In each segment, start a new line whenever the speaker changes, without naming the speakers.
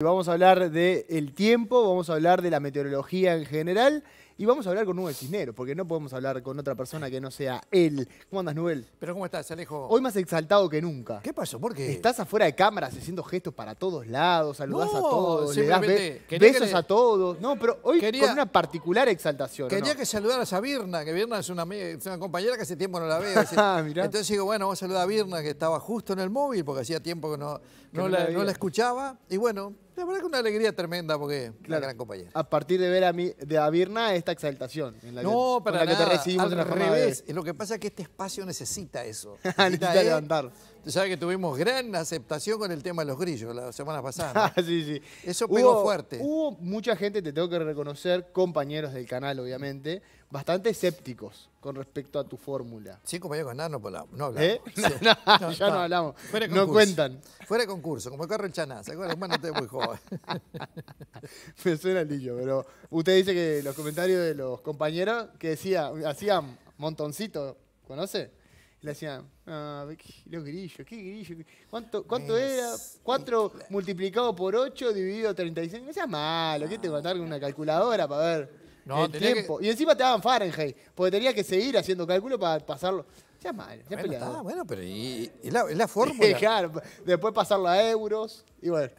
Vamos a hablar del tiempo, vamos a hablar de la meteorología en general y vamos a hablar con Nubel Cisnero, porque no podemos hablar con otra persona que no sea él. ¿Cómo andas, Nubel?
Pero ¿cómo estás, Alejo?
Hoy más exaltado que nunca. ¿Qué pasó? ¿Por qué? Estás afuera de cámaras haciendo gestos para todos lados, saludás a todos, le das besos a todos. No, pero hoy con una particular exaltación. Quería
que saludaras a Virna, que Virna es una, es una compañera que hace tiempo no la veo. Ah, entonces digo, bueno, vamos a saludar a Virna, que estaba justo en el móvil, porque hacía tiempo que no, no, no la escuchaba. Y bueno... La verdad que una alegría tremenda porque claro. gran compañera. A partir de ver a, mí, de a esta exaltación. En la no, que, que te recibimos Al la revés. De... Lo que pasa es que este espacio necesita eso. Necesita, necesita eh, levantar. Tú sabes que tuvimos gran aceptación con el tema de los grillos la semana pasada. sí, sí. Eso pegó fuerte.
Hubo mucha gente, te tengo que reconocer, compañeros del canal, obviamente,
bastante escépticos con respecto a tu fórmula. Sí, compañeros, nada, no hablamos. No hablamos. ¿Eh? ya no, hablamos. Fuera no cuentan. Fuera de concurso, como el carro en ¿Se acuerdan? Bueno, muy joven.
Me suena el lillo, pero usted dice que los comentarios de los compañeros que decía, hacían montoncito, ¿conoce? le hacían, ah, los grillos, qué grillo. ¿Cuánto, cuánto era? 4 multiplicado por 8 dividido 36. No seas malo, ¿qué te contar con una calculadora para ver? No, el tiempo. Y encima te daban Fahrenheit, porque tenías que seguir haciendo cálculo para pasarlo.
Ya malo, ya bueno, bueno, pero
y, la, fórmula. claro, después pasarlo a euros y bueno.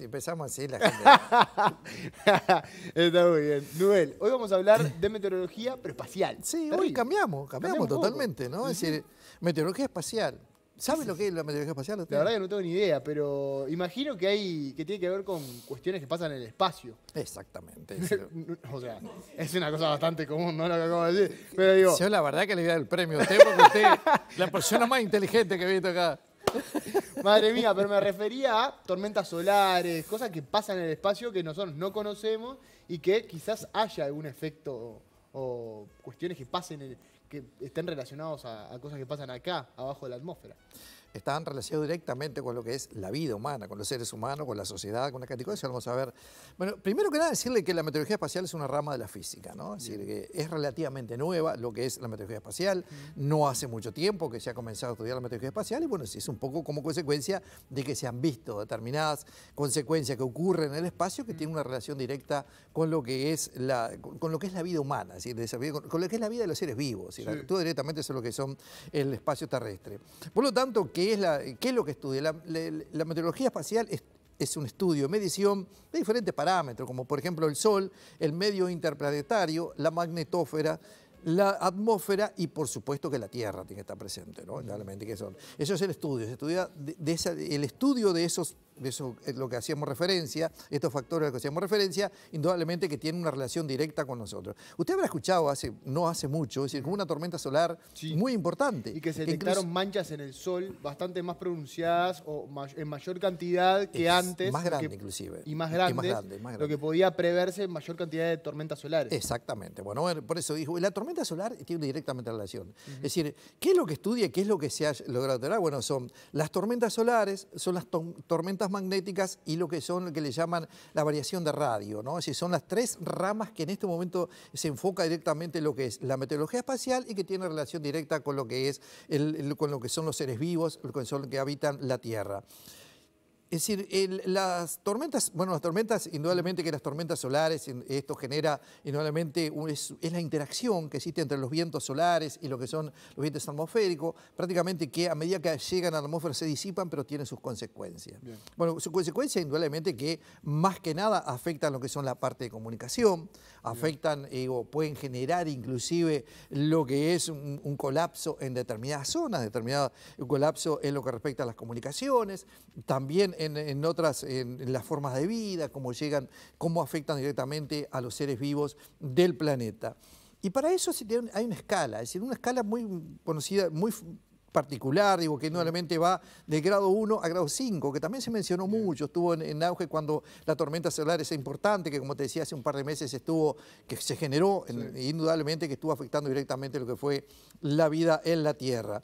empezamos
así, la
gente. está muy bien. Noel, hoy vamos a hablar de meteorología,
pero espacial. Sí, hoy cambiamos, cambiamos, totalmente, ¿no? Es decir. Meteorología espacial. ¿Sabes lo que es la meteorología espacial? La verdad
que no tengo ni idea, pero imagino que hay que tiene que ver con cuestiones que pasan en el espacio. Exactamente. o sea, es una cosa bastante común, ¿no? Lo que acabo de decir. Pero digo... Yo la verdad que le voy a el premio a usted porque usted es la persona más inteligente que he visto acá. Madre mía, pero me refería a tormentas solares, cosas que pasan en el espacio que nosotros no conocemos y que quizás haya algún efecto o cuestiones que pasen, eh, que estén relacionados a, cosas que pasan acá, abajo de la atmósfera.
Están relacionados directamente con lo que es la vida humana, con los seres humanos, con la sociedad, con la categoría, vamos a ver. Bueno, primero que nada decirle que la meteorología espacial es una rama de la física, ¿no? Es decir, que es relativamente nueva lo que es la meteorología espacial, no hace mucho tiempo que se ha comenzado a estudiar la meteorología espacial y bueno, es un poco como consecuencia de que se han visto determinadas consecuencias que ocurren en el espacio que tienen una relación directa con lo que es la, con lo que es la vida humana, con, que es la vida de los seres vivos, y directamente es lo que son el espacio terrestre. Por lo tanto, ¿qué es, la, qué es lo que estudia? La, meteorología espacial es, es un estudio, medición de diferentes parámetros, como por ejemplo el Sol, el medio interplanetario, la magnetósfera, la atmósfera y por supuesto que la Tierra tiene que estar presente, ¿no? que son. Eso es el estudio, se estudia de, el estudio de esos de eso eh, lo que hacíamos referencia, estos factores a los que hacíamos referencia, indudablemente que tienen una relación directa con nosotros. Usted habrá escuchado hace, no hace mucho, es decir, como una tormenta solar muy importante. Y que se e detectaron
manchas en el sol bastante más pronunciadas o en mayor cantidad que antes. Más grande
inclusive. Y más grande, Lo que podía preverse en mayor cantidad de tormentas solares. Exactamente. Bueno, por eso dijo, la tormenta solar tiene directamente relación. Es decir, ¿qué es lo que estudia qué es lo que se ha logrado Bueno, son las tormentas solares, son las tormentas magnéticas y lo que son lo que le llaman la variación de radio, ¿no? Es decir, son las tres ramas que en este momento se enfoca directamente en lo que es la meteorología espacial y que tiene relación directa con lo que es con lo que son los seres vivos, con lo que habitan la Tierra. Es decir, las tormentas, bueno, las tormentas, indudablemente que las tormentas solares, esto genera, indudablemente, es, la interacción que existe entre los vientos solares y lo que son los vientos atmosféricos, prácticamente que a medida que llegan a la atmósfera se disipan, pero tienen sus consecuencias. Bueno, sus consecuencias, indudablemente, que más que nada afectan lo que son la parte de comunicación,
afectan
eh, o pueden generar inclusive lo que es un, colapso en determinadas zonas, determinado colapso en lo que respecta a las comunicaciones, también en, otras, en, las formas de vida, cómo llegan, cómo afectan directamente a los seres vivos del planeta. Y para eso hay una escala, es decir, una escala muy conocida, muy particular, digo, que indudablemente va de grado 1 a grado 5, que también se mencionó mucho, estuvo en, auge cuando la tormenta solar es importante, que como te decía hace un par de meses estuvo, que se generó, indudablemente que estuvo afectando directamente lo que fue la vida en la Tierra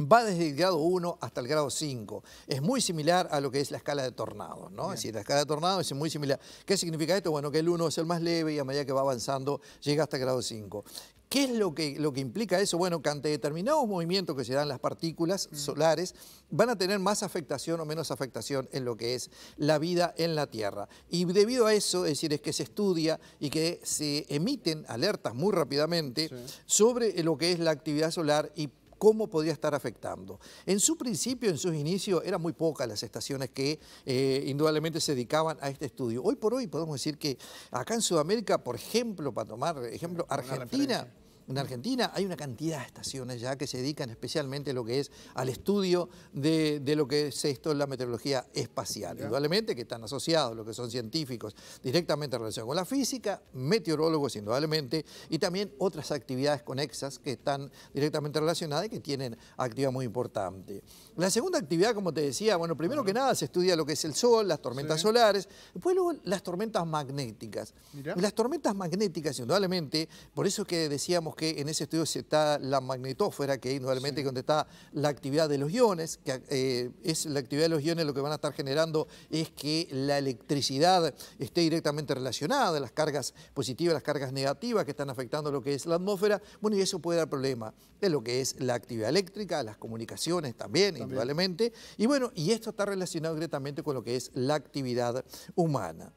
va desde el grado 1 hasta el grado 5. Es muy similar a lo que es la escala de tornados, ¿no? Es decir, la escala de tornados es muy similar. ¿Qué significa esto? Bueno, que el 1 es el más leve y a medida que va avanzando llega hasta el grado 5. ¿Qué es lo que, lo que implica eso? Bueno, que ante determinados movimientos que se dan las partículas solares, van a tener más afectación o menos afectación en lo que es la vida en la Tierra. Y debido a eso, es decir, es que se estudia y que se emiten alertas muy rápidamente sobre lo que es la actividad solar y cómo podía estar afectando. En su principio, en sus inicios, eran muy pocas las estaciones que eh, indudablemente se dedicaban a este estudio. Hoy por hoy podemos decir que acá en Sudamérica, por ejemplo, para tomar ejemplo, Argentina... En Argentina hay una cantidad de estaciones ya que se dedican especialmente lo que es al estudio de, lo que es esto, la meteorología espacial. Indudablemente que están asociados, lo que son científicos directamente relacionados con la física, meteorólogos indudablemente, y también otras actividades conexas que están directamente relacionadas y que tienen actividad muy importante. La segunda actividad, como te decía, bueno, primero que nada se estudia lo que es el sol, las tormentas solares, después luego las tormentas magnéticas. Las tormentas magnéticas, indudablemente, por eso es que decíamos que en ese estudio está la magnetósfera, que es contesta está la actividad de los iones, que eh, es la actividad de los iones lo que van a estar generando es que la electricidad esté directamente relacionada, las cargas positivas, las cargas negativas que están afectando lo que es la atmósfera, bueno, y eso puede dar problema en lo que es la actividad eléctrica, las comunicaciones también, también. indudablemente, y bueno, y esto está relacionado directamente con lo que es la actividad humana.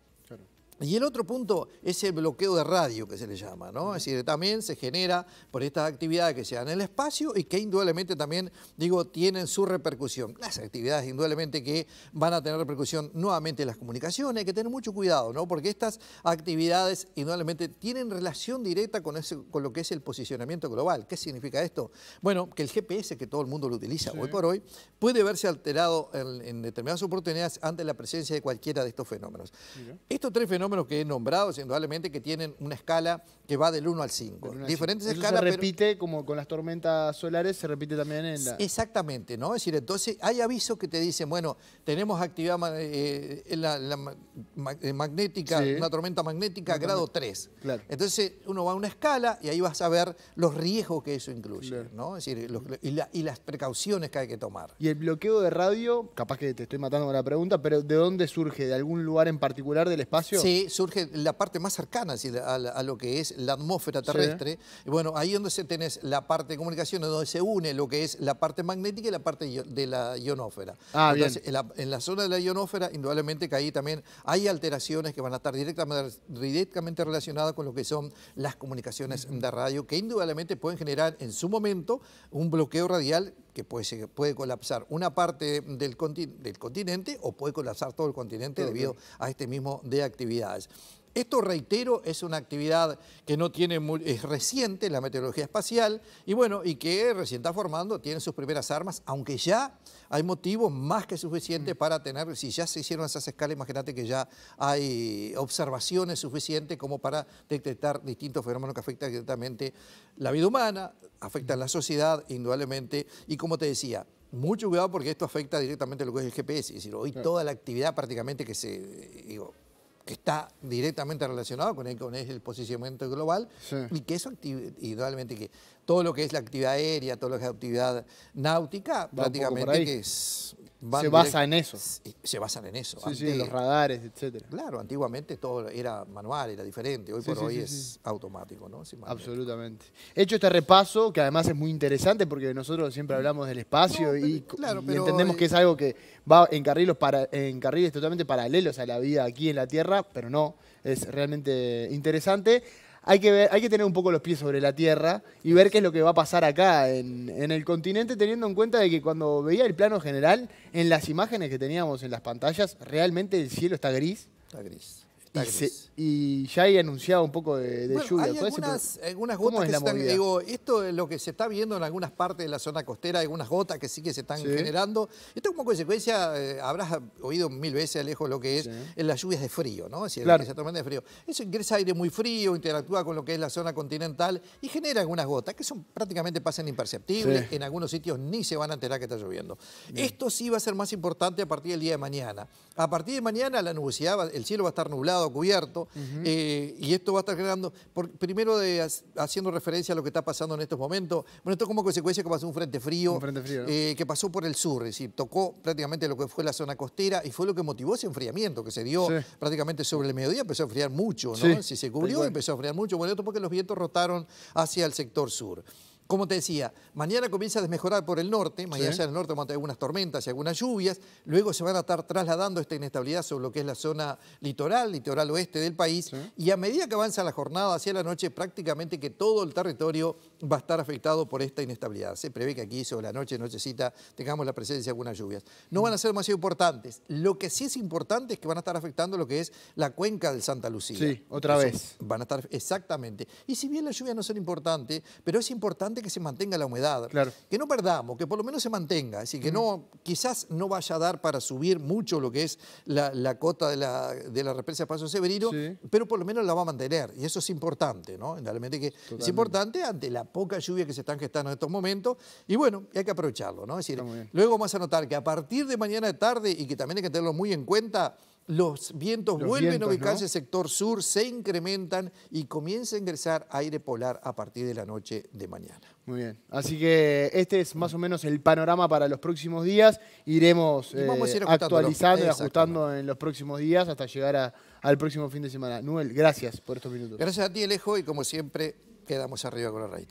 Y el otro punto es el bloqueo de radio que se le llama, ¿no? Es decir, también se genera por estas actividades que se dan en el espacio y que indudablemente también, digo, tienen su repercusión. Las actividades indudablemente que van a tener repercusión nuevamente en las comunicaciones, hay que tener mucho cuidado, ¿no? Porque estas actividades indudablemente tienen relación directa con, ese, con lo que es el posicionamiento global. ¿Qué significa esto? Bueno, que el GPS, que todo el mundo lo utiliza hoy por hoy, puede verse alterado en, determinadas oportunidades ante la presencia de cualquiera de estos fenómenos. Estos tres fenómenos que he nombrado, indudablemente que tienen una escala que va del 1 al 5. Diferentes escalas. Se repite, como con las tormentas solares, se repite también en la. Exactamente, ¿no? Es decir, entonces hay avisos que te dicen, bueno, tenemos activada eh, la, eh, magnética, una tormenta magnética a grado 3. Claro. Entonces uno va a una escala y ahí vas a ver los riesgos que eso incluye, ¿no? Es decir, y, y, las precauciones que hay que tomar.
Y el bloqueo de radio, capaz que te estoy matando con la pregunta, pero ¿de dónde surge? ¿De algún lugar en
particular del espacio? Sí, surge la parte más cercana a, lo que es la atmósfera terrestre. bueno, ahí donde se tenés la parte de comunicaciones, donde se une lo que es la parte magnética y la parte de la ionósfera. Ah, en, la, zona de la ionósfera, indudablemente que ahí también hay alteraciones que van a estar directamente, relacionadas con lo que son las comunicaciones de radio, que indudablemente pueden generar en su momento un bloqueo radial que puede, puede colapsar una parte del, continente o puede colapsar todo el continente debido a este mismo de actividades. Esto, reitero, es una actividad que no tiene, es reciente, la meteorología espacial, y bueno, y que recién está formando, tiene sus primeras armas, aunque ya hay motivos más que suficientes mm. para tener, si ya se hicieron esas escalas, imagínate que ya hay observaciones suficientes como para detectar distintos fenómenos que afectan directamente la vida humana, afectan mm. la sociedad, indudablemente, y como te decía, mucho cuidado porque esto afecta directamente lo que es el GPS, es decir, hoy toda la actividad prácticamente que se, que está directamente relacionado con el, con el posicionamiento global y que eso igualmente, que todo lo que es la actividad aérea, todo lo que es la actividad náutica, prácticamente que es se basa en eso. Se basan en eso. Sí, los radares, etc. Claro, antiguamente todo era manual, era diferente. Hoy por hoy es automático, ¿no? Absolutamente.
Hecho este repaso, que además es muy interesante porque nosotros siempre hablamos del espacio y, entendemos que es algo que va en carriles totalmente paralelos a la vida aquí en la Tierra, pero no, es realmente interesante hay que, tener un poco los pies sobre la tierra y ver qué es lo que va a pasar acá en, en, el continente, teniendo en cuenta de que cuando veía el plano general, en las imágenes que teníamos en las pantallas, realmente el cielo está gris. Está gris. Y, ya he anunciado un poco de, lluvia. Hay
algunas, gotas que se están, digo, esto es lo que se está viendo en algunas partes de la zona costera, algunas gotas que sí que se están generando. Esto como consecuencia, eh, habrás oído mil veces, lejos lo que es en las lluvias de frío, ¿no? claro. de frío. Eso ingresa aire muy frío, interactúa con lo que es la zona continental y genera algunas gotas que son prácticamente pasan imperceptibles. En algunos sitios ni se van a enterar que está lloviendo. Esto sí va a ser más importante a partir del día de mañana. A partir de mañana la nubosidad, el cielo va a estar nublado cubierto, eh, y esto va a estar generando, primero de, haciendo referencia a lo que está pasando en estos momentos, bueno, esto como consecuencia que pasó un frente frío, eh, que pasó por el sur, es decir, tocó prácticamente lo que fue la zona costera y fue lo que motivó ese enfriamiento que se dio prácticamente sobre el mediodía, empezó a enfriar mucho, ¿no? Si se cubrió, empezó a enfriar mucho, bueno, esto porque los vientos rotaron hacia el sector sur. Como te decía, mañana comienza a desmejorar por el norte, mañana ya en el norte vamos a tener algunas tormentas y algunas lluvias, luego se van a estar trasladando esta inestabilidad sobre lo que es la zona litoral, litoral oeste del país, y a medida que avanza la jornada hacia la noche, prácticamente que todo el territorio va a estar afectado por esta inestabilidad. Se prevé que aquí sobre la noche, nochecita, tengamos la presencia de algunas lluvias. No van a ser demasiado importantes. Lo que sí es importante es que van a estar afectando lo que es la cuenca del Santa Lucía. Sí, otra vez. Van a estar, exactamente. Y si bien las lluvias no son importantes, pero es importante que se mantenga la humedad. Que no perdamos, que por lo menos se mantenga. Así que no, quizás no vaya a dar para subir mucho lo que es la, cota de la, de la represa de Paso Severino, pero por lo menos la va a mantener. Y eso es importante, ¿no? Realmente que es importante ante la poca lluvia que se están gestando en estos momentos. Y bueno, hay que aprovecharlo, ¿no? Es decir, luego vamos a notar que a partir de mañana de tarde, y que también hay que tenerlo muy en cuenta, los vientos vuelven a ubicarse el sector sur, se incrementan y comienza a ingresar aire polar a partir de la noche de mañana. Muy bien. Así que este es más o menos el panorama para los
próximos días. Iremos eh, actualizando y ajustando en los próximos días hasta llegar al próximo fin de semana. Noel, gracias por estos minutos.
Gracias a ti, Alejo, y como siempre, quedamos
arriba con la raíz.